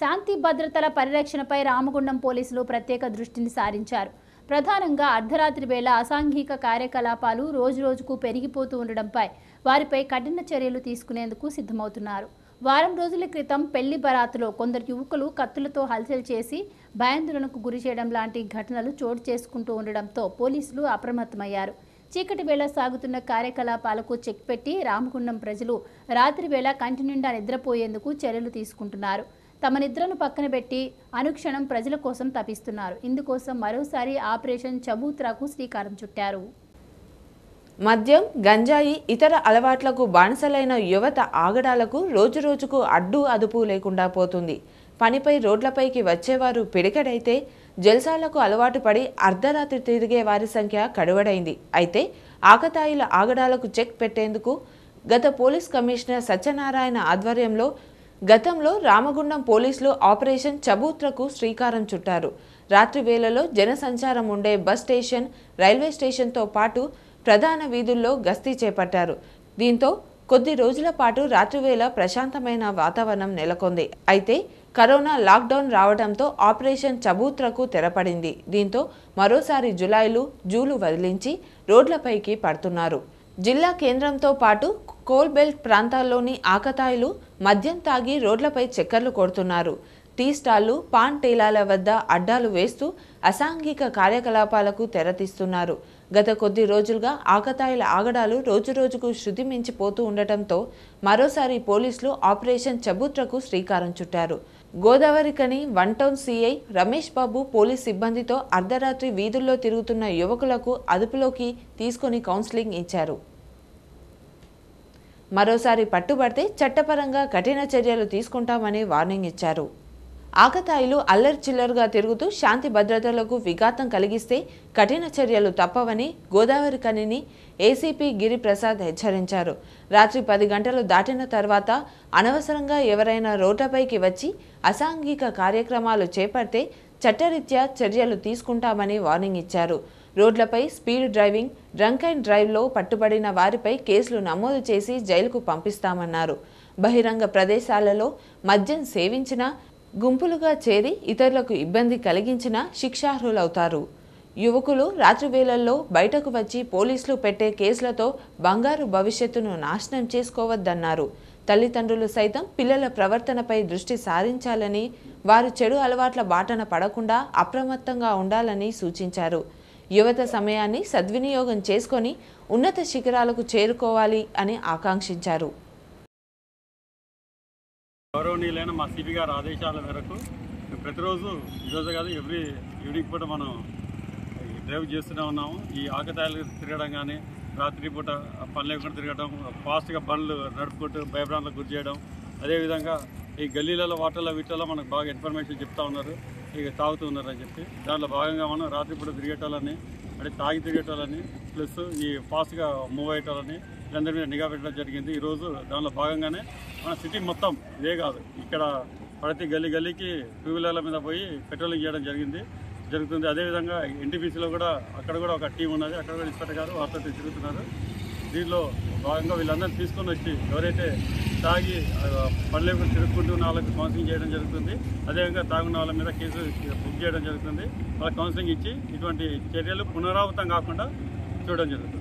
శాంతి భద్రతల పరిరక్షణపై రామగుండం పోలీసులు ప్రత్యేక దృష్టిని సారించారు ప్రధానంగా అర్ధరాత్రి వేళ అసాంఘిక కార్యకలాపాలు రోజురోజుకు పెరిగిపోతూ ఉండడంపై వారిపై కఠిన చర్యలు తీసుకునేందుకు సిద్ధమవుతున్నారు వారం రోజుల క్రితం పెళ్లి బరాతులో కొందరు యువకులు కత్తులతో హల్చల్ చేసి భయాందోళనకు గురి చేయడం లాంటి ఘటనలు చోటు చేసుకుంటూ ఉండడంతో పోలీసులు అప్రమత్తమయ్యారు చీకటి వేళ సాగుతున్న కార్యకలాపాలకు చెక్ పెట్టి రామగుండం ప్రజలు రాత్రి వేళ కంటి నిండా నిద్రపోయేందుకు చర్యలు తీసుకుంటున్నారు తమ నిద్రను పక్కన పెట్టి అనుక్షణం ప్రజల కోసం తపిస్తున్నారు ఇందుకోసం మరోసారి ఆపరేషన్ చబూత్రాకు శ్రీకారం చుట్టారు మద్యం గంజాయి ఇతర అలవాట్లకు బానిసలైన యువత ఆగడాలకు రోజురోజుకు అడ్డు అదుపు లేకుండా పోతుంది పనిపై రోడ్లపైకి వచ్చేవారు పిడికడైతే జల్సాలకు అలవాటు పడి అర్ధరాత్రి తిరిగే వారి సంఖ్య కడువడైంది అయితే ఆకతాయిల ఆగడాలకు చెక్ పెట్టేందుకు గత పోలీస్ కమిషనర్ సత్యనారాయణ ఆధ్వర్యంలో గతంలో రామగుండం పోలీసులు ఆపరేషన్ చబూత్రకు శ్రీకారం చుట్టారు రాత్రి వేళలో జనసంచారం ఉండే బస్ స్టేషన్ రైల్వే స్టేషన్తో పాటు ప్రధాన వీధుల్లో గస్తీ చేపట్టారు దీంతో కొద్ది రోజుల పాటు రాత్రివేళ ప్రశాంతమైన వాతావరణం నెలకొంది అయితే కరోనా లాక్డౌన్ రావడంతో ఆపరేషన్ చబూత్రకు తెరపడింది దీంతో మరోసారి జులైలు జూలు వదిలించి రోడ్లపైకి పడుతున్నారు జిల్లా కేంద్రంతో పాటు కోల్బెల్ట్ ప్రాంతాల్లోని ఆకతాయిలు మద్యం తాగి రోడ్లపై చక్కర్లు కొడుతున్నారు టీ స్టాళ్లు పాన్ టీలాల వద్ద అడ్డాలు వేస్తూ అసాంఘిక కార్యకలాపాలకు తెరతీస్తున్నారు గత కొద్ది రోజులుగా ఆకతాయిల ఆగడాలు రోజురోజుకు శృతి మించిపోతూ ఉండటంతో మరోసారి పోలీసులు ఆపరేషన్ చబుత్రకు శ్రీకారం చుట్టారు గోదావరి కని one town CI Ramesh Babu police సిబ్బందితో అర్ధరాత్రి వీధుల్లో తిరుగుతున్న యువకులకు అదుపులోకి తీసుకొని కౌన్సిలింగ్ ఇచ్చారు మరోసారి పట్టుబడితే చట్టపరంగా కఠిన చర్యలు తీసుకుంటామని వార్నింగ్ ఇచ్చారు ఆకతాయిలు అల్లర్చిల్లర్గా తిరుగుతూ శాంతి భద్రతలకు విఘాతం కలిగిస్తే కఠిన చర్యలు తప్పవని గోదావరి కనిని ఏసీపీ గిరిప్రసాద్ హెచ్చరించారు రాత్రి పది గంటలు దాటిన తర్వాత అనవసరంగా ఎవరైనా రోడ్లపైకి వచ్చి అసాంఘిక కార్యక్రమాలు చేపడితే చట్టరీత్యా చర్యలు తీసుకుంటామని వార్నింగ్ ఇచ్చారు రోడ్లపై స్పీడ్ డ్రైవింగ్ డ్రంక్ అండ్ డ్రైవ్లో పట్టుబడిన వారిపై కేసులు నమోదు చేసి జైలుకు పంపిస్తామన్నారు బహిరంగ ప్రదేశాలలో మద్యం సేవించినా గుంపులుగా చేరి ఇతరులకు ఇబ్బంది కలిగించిన శిక్షార్హులవుతారు యువకులు రాత్రి వేళల్లో బయటకు వచ్చి పోలీసులు పెట్టే కేసులతో బంగారు భవిష్యత్తును నాశనం చేసుకోవద్దన్నారు తల్లిదండ్రులు సైతం పిల్లల ప్రవర్తనపై దృష్టి సారించాలని వారు చెడు అలవాట్ల బాటన పడకుండా అప్రమత్తంగా ఉండాలని సూచించారు యువత సమయాన్ని సద్వినియోగం చేసుకొని ఉన్నత శిఖరాలకు చేరుకోవాలి అని ఆకాంక్షించారు గౌరవనీయులైన మా సిబి గారి ఆదేశాల మేరకు ప్రతిరోజు ఈరోజు కాదు ఎవ్రీ ఈవినింగ్ పూట మనం డ్రైవ్ చేస్తూనే ఉన్నాము ఈ ఆకతాయిలు తిరగడం కానీ రాత్రిపూట పని లేకుండా తిరగడం ఫాస్ట్గా బండ్లు నడుపుకుంటూ భయభ్రాంతులకు గురి చేయడం అదేవిధంగా ఈ గల్లీలలో వాటర్లో వీటిలో మనకు బాగా ఇన్ఫర్మేషన్ చెప్తా ఉన్నారు ఇక తాగుతూ ఉన్నారని చెప్పి దాంట్లో భాగంగా మనం రాత్రిపూట తిరిగేటోళ్ళని అంటే తాగి తిరిగేటోళ్ళని ప్లస్ ఈ ఫాస్ట్గా మూవ్ అయ్యేటోళ్ళని వీళ్ళందరి మీద నిఘా పెట్టడం జరిగింది ఈరోజు దానిలో భాగంగానే మన సిటీ మొత్తం ఇదే కాదు ఇక్కడ ప్రతి గల్లీ గల్లీకి టూ వీలర్ల మీద పోయి పెట్రోలింగ్ చేయడం జరిగింది జరుగుతుంది అదేవిధంగా ఎన్టీపీసీలో కూడా అక్కడ కూడా ఒక టీం ఉన్నది అక్కడ కూడా ఇన్స్పెక్టర్ గారు వారితో తిరుగుతున్నారు దీనిలో భాగంగా వీళ్ళందరినీ తీసుకొని వచ్చి ఎవరైతే తాగి తిరుగుకుంటూ తిరుగుకుంటున్న వాళ్ళకి కౌన్సిలింగ్ చేయడం జరుగుతుంది అదేవిధంగా తాగున్న వాళ్ళ మీద కేసు బుక్ చేయడం జరుగుతుంది వాళ్ళకి కౌన్సిలింగ్ ఇచ్చి ఇటువంటి చర్యలు పునరావృతం కాకుండా చూడడం జరుగుతుంది